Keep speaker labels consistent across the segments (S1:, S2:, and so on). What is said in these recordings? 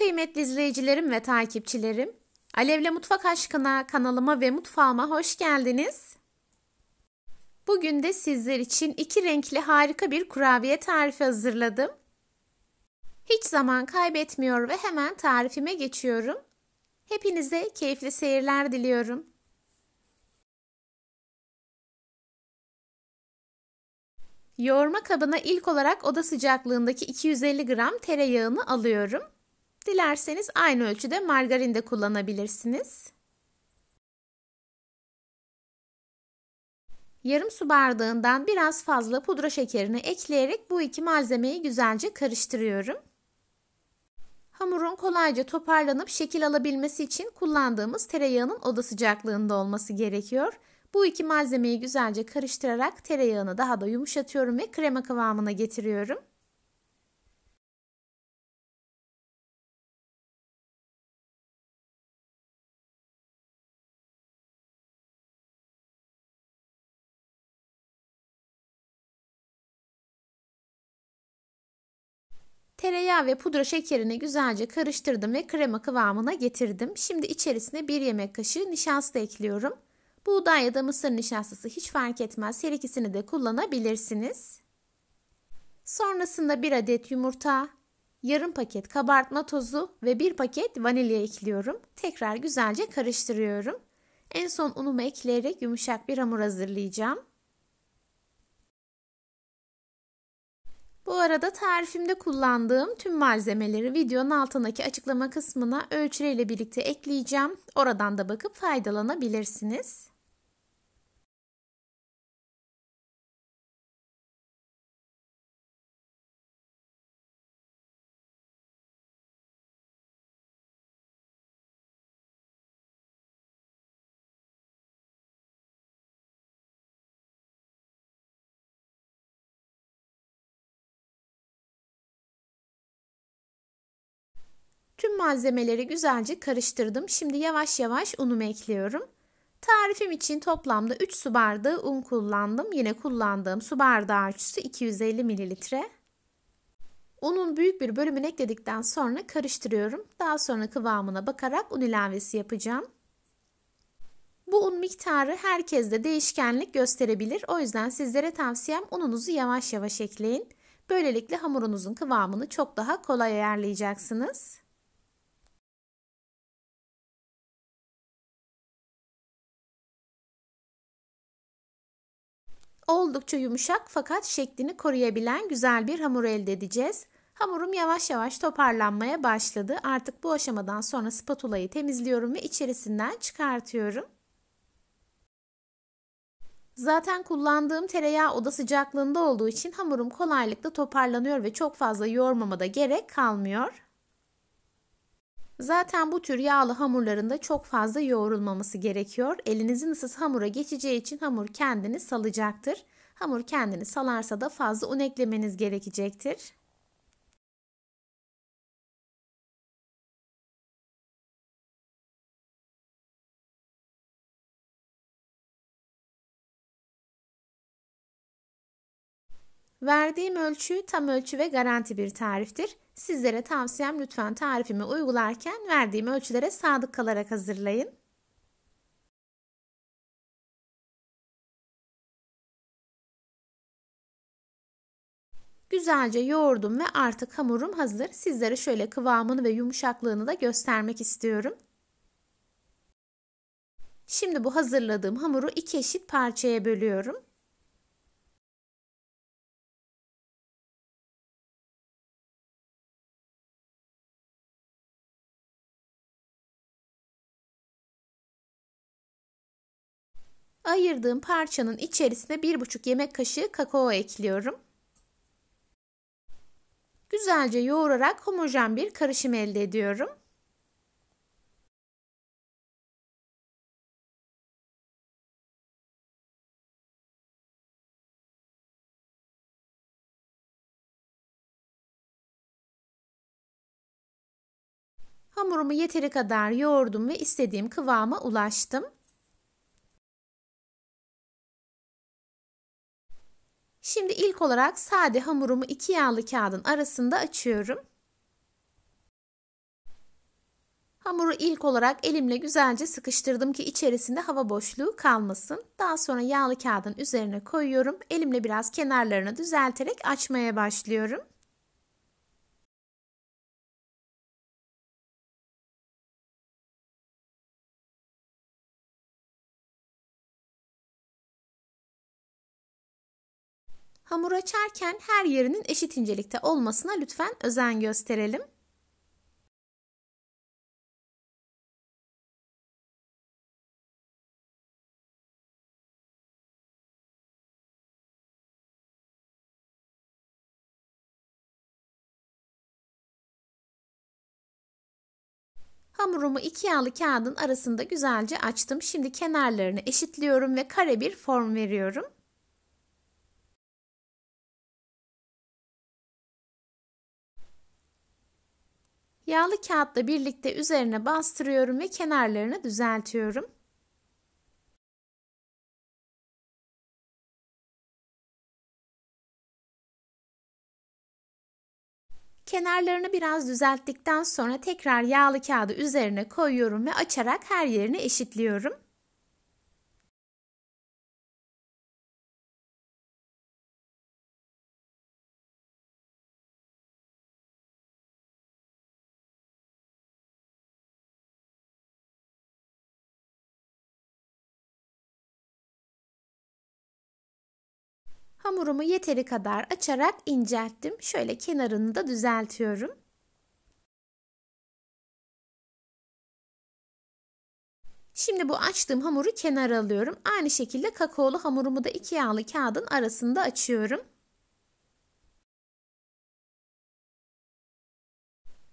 S1: Kıymetli izleyicilerim ve takipçilerim, Alevle Mutfak Aşkına kanalıma ve mutfağıma hoş geldiniz. Bugün de sizler için iki renkli harika bir kurabiye tarifi hazırladım. Hiç zaman kaybetmiyor ve hemen tarifime geçiyorum. Hepinize keyifli seyirler diliyorum. Yoğurma kabına ilk olarak oda sıcaklığındaki 250 gram tereyağını alıyorum. Dilerseniz aynı ölçüde margarin de kullanabilirsiniz. Yarım su bardağından biraz fazla pudra şekerini ekleyerek bu iki malzemeyi güzelce karıştırıyorum. Hamurun kolayca toparlanıp şekil alabilmesi için kullandığımız tereyağının oda sıcaklığında olması gerekiyor. Bu iki malzemeyi güzelce karıştırarak tereyağını daha da yumuşatıyorum ve krema kıvamına getiriyorum. Tereyağı ve pudra şekerini güzelce karıştırdım ve krema kıvamına getirdim. Şimdi içerisine bir yemek kaşığı nişasta ekliyorum. Buğday ya da mısır nişastası hiç fark etmez. Her ikisini de kullanabilirsiniz. Sonrasında bir adet yumurta, yarım paket kabartma tozu ve bir paket vanilya ekliyorum. Tekrar güzelce karıştırıyorum. En son unumu ekleyerek yumuşak bir hamur hazırlayacağım. Bu arada tarifimde kullandığım tüm malzemeleri videonun altındaki açıklama kısmına ölçüleriyle birlikte ekleyeceğim. Oradan da bakıp faydalanabilirsiniz. Tüm malzemeleri güzelce karıştırdım. Şimdi yavaş yavaş unumu ekliyorum. Tarifim için toplamda 3 su bardağı un kullandım. Yine kullandığım su bardağı ölçüsü 250 mililitre. Unun büyük bir bölümünü ekledikten sonra karıştırıyorum. Daha sonra kıvamına bakarak un ilavesi yapacağım. Bu un miktarı herkeste değişkenlik gösterebilir. O yüzden sizlere tavsiyem ununuzu yavaş yavaş ekleyin. Böylelikle hamurunuzun kıvamını çok daha kolay ayarlayacaksınız. Oldukça yumuşak fakat şeklini koruyabilen güzel bir hamur elde edeceğiz. Hamurum yavaş yavaş toparlanmaya başladı. Artık bu aşamadan sonra spatulayı temizliyorum ve içerisinden çıkartıyorum. Zaten kullandığım tereyağı oda sıcaklığında olduğu için hamurum kolaylıkla toparlanıyor ve çok fazla yoğurmama da gerek kalmıyor. Zaten bu tür yağlı hamurlarında çok fazla yoğrulmaması gerekiyor. Elinizin ısısı hamura geçeceği için hamur kendini salacaktır. Hamur kendini salarsa da fazla un eklemeniz gerekecektir. Verdiğim ölçü tam ölçü ve garanti bir tariftir. Sizlere tavsiyem lütfen tarifimi uygularken verdiğim ölçülere sadık kalarak hazırlayın. Güzelce yoğurdum ve artık hamurum hazır. Sizlere şöyle kıvamını ve yumuşaklığını da göstermek istiyorum. Şimdi bu hazırladığım hamuru iki eşit parçaya bölüyorum. Ayırdığım parçanın içerisine 1,5 yemek kaşığı kakao ekliyorum. Güzelce yoğurarak homojen bir karışım elde ediyorum. Hamurumu yeteri kadar yoğurdum ve istediğim kıvama ulaştım. Şimdi ilk olarak sade hamurumu iki yağlı kağıdın arasında açıyorum. Hamuru ilk olarak elimle güzelce sıkıştırdım ki içerisinde hava boşluğu kalmasın. Daha sonra yağlı kağıdın üzerine koyuyorum. Elimle biraz kenarlarını düzelterek açmaya başlıyorum.
S2: Hamur açarken her yerinin eşit incelikte olmasına lütfen özen gösterelim.
S1: Hamurumu iki yağlı kağıdın arasında güzelce açtım. Şimdi kenarlarını eşitliyorum ve kare bir form veriyorum. Yağlı kağıtla birlikte üzerine bastırıyorum ve kenarlarını düzeltiyorum. Kenarlarını biraz düzelttikten sonra tekrar yağlı kağıdı üzerine koyuyorum ve açarak her yerini eşitliyorum.
S2: Hamurumu yeteri kadar açarak incelttim. Şöyle kenarını da düzeltiyorum.
S1: Şimdi bu açtığım hamuru kenara alıyorum. Aynı şekilde kakaolu hamurumu da iki yağlı kağıdın arasında açıyorum.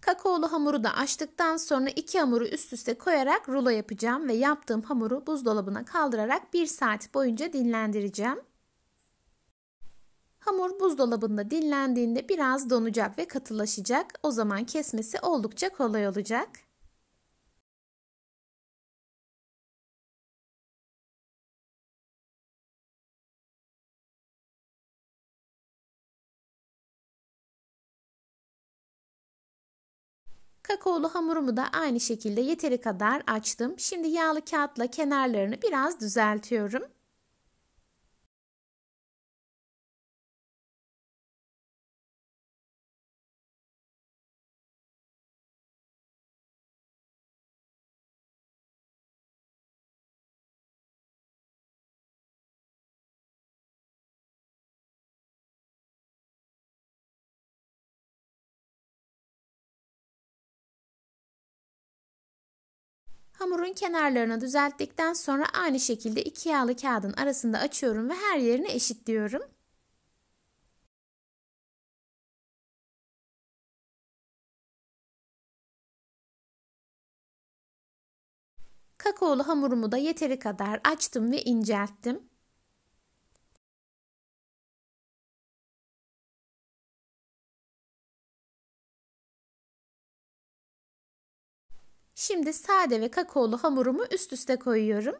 S1: Kakaolu hamuru da açtıktan sonra iki hamuru üst üste koyarak rulo yapacağım ve yaptığım hamuru buzdolabına kaldırarak 1 saat boyunca dinlendireceğim. Hamur buzdolabında dinlendiğinde biraz donacak ve katılaşacak. O zaman kesmesi oldukça kolay olacak. Kakaolu hamurumu da aynı şekilde yeteri kadar açtım. Şimdi yağlı kağıtla kenarlarını biraz düzeltiyorum. Hamurun kenarlarını düzelttikten sonra aynı şekilde iki yağlı kağıdın arasında açıyorum ve her yerini eşitliyorum.
S2: Kakaolu hamurumu da yeteri kadar açtım ve incelttim. Şimdi sade ve kakaolu hamurumu üst üste koyuyorum.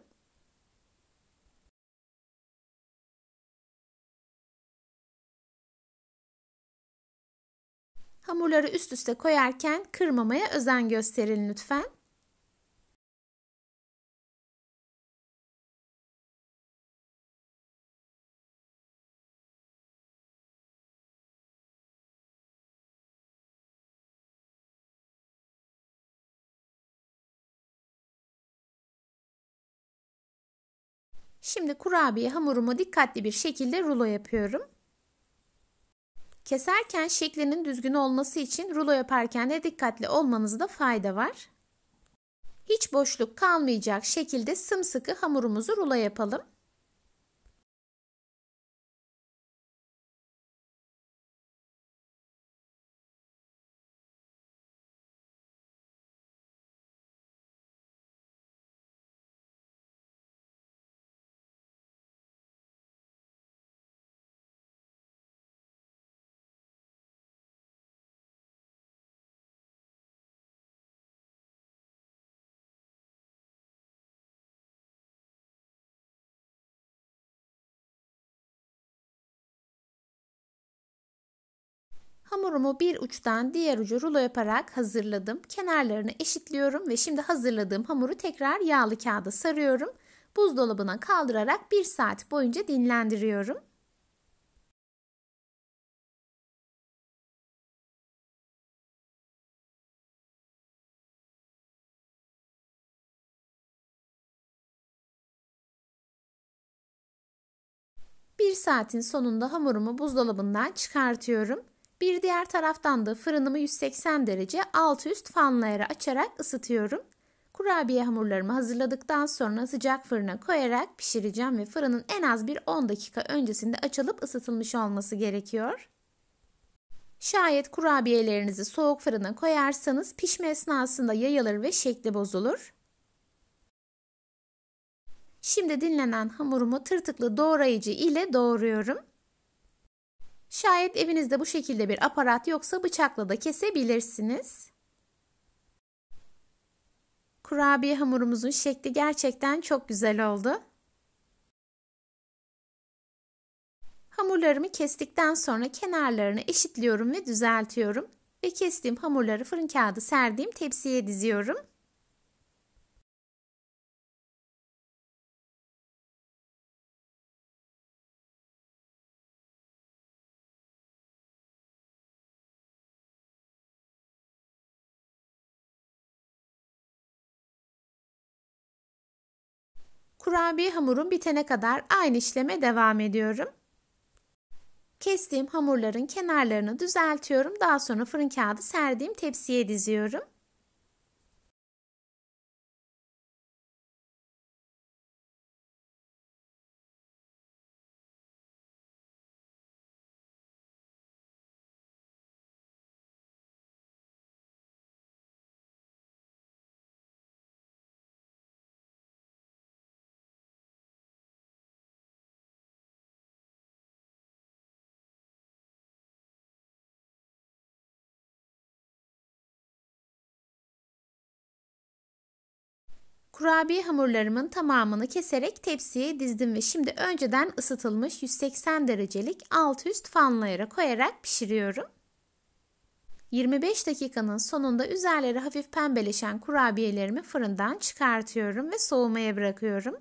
S2: Hamurları üst üste koyarken kırmamaya özen gösterin lütfen. Şimdi
S1: kurabiye hamurumu dikkatli bir şekilde rulo yapıyorum. Keserken şeklinin düzgün olması için rulo yaparken de dikkatli olmanızda fayda var. Hiç boşluk kalmayacak şekilde sımsıkı hamurumuzu rulo yapalım. Hamurumu bir uçtan diğer ucu rulo yaparak hazırladım. Kenarlarını eşitliyorum ve şimdi hazırladığım hamuru tekrar yağlı kağıda sarıyorum. Buzdolabına kaldırarak 1 saat boyunca dinlendiriyorum. Bir saatin sonunda hamurumu buzdolabından çıkartıyorum. Bir diğer taraftan da fırınımı 180 derece alt üst fanlı açarak ısıtıyorum. Kurabiye hamurlarımı hazırladıktan sonra sıcak fırına koyarak pişireceğim ve fırının en az bir 10 dakika öncesinde açılıp ısıtılmış olması gerekiyor. Şayet kurabiyelerinizi soğuk fırına koyarsanız pişme esnasında yayılır ve şekli bozulur. Şimdi dinlenen hamurumu tırtıklı doğrayıcı ile doğruyorum. Şayet evinizde bu şekilde bir aparat yoksa bıçakla da kesebilirsiniz. Kurabiye hamurumuzun şekli gerçekten çok güzel oldu. Hamurlarımı kestikten sonra kenarlarını eşitliyorum ve düzeltiyorum ve kestiğim hamurları fırın kağıdı serdiğim tepsiye diziyorum. Kurabiye hamurum bitene kadar aynı işleme devam ediyorum. Kestiğim hamurların kenarlarını düzeltiyorum. Daha sonra fırın kağıdı serdiğim tepsiye diziyorum. Kurabiye hamurlarımın tamamını keserek tepsiye dizdim ve şimdi önceden ısıtılmış 180 derecelik alt üst fanlayara koyarak pişiriyorum. 25 dakikanın sonunda üzerleri hafif pembeleşen kurabiyelerimi fırından çıkartıyorum ve soğumaya bırakıyorum.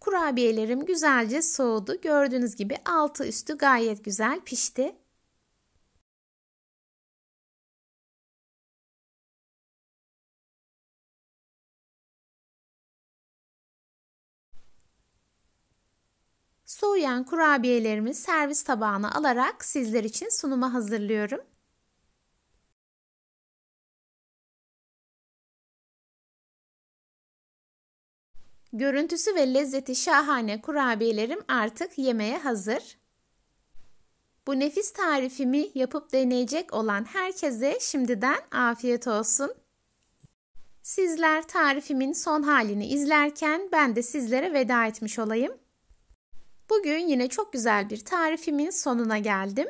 S1: Kurabiyelerim güzelce soğudu. Gördüğünüz gibi altı üstü gayet güzel pişti. soğuyan kurabiyelerimi servis tabağına alarak sizler için sunuma hazırlıyorum. Görüntüsü ve lezzeti şahane kurabiyelerim artık yemeğe hazır. Bu nefis tarifimi yapıp deneyecek olan herkese şimdiden afiyet olsun. Sizler tarifimin son halini izlerken ben de sizlere veda etmiş olayım. Bugün yine çok güzel bir tarifimin sonuna geldim.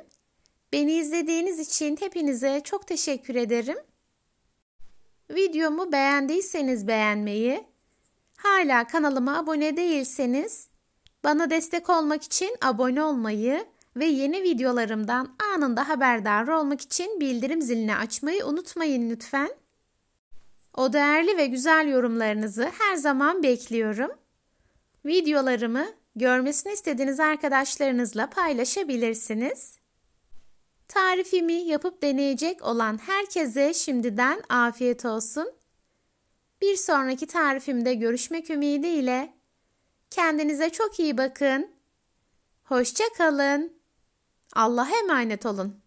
S1: Beni izlediğiniz için hepinize çok teşekkür ederim. Videomu beğendiyseniz beğenmeyi, hala kanalıma abone değilseniz bana destek olmak için abone olmayı ve yeni videolarımdan anında haberdar olmak için bildirim zilini açmayı unutmayın lütfen. O değerli ve güzel yorumlarınızı her zaman bekliyorum. Videolarımı Görmesini istediğiniz arkadaşlarınızla paylaşabilirsiniz. Tarifimi yapıp deneyecek olan herkese şimdiden afiyet olsun. Bir sonraki tarifimde görüşmek ümidiyle kendinize çok iyi bakın. Hoşça kalın. Allah'a emanet olun.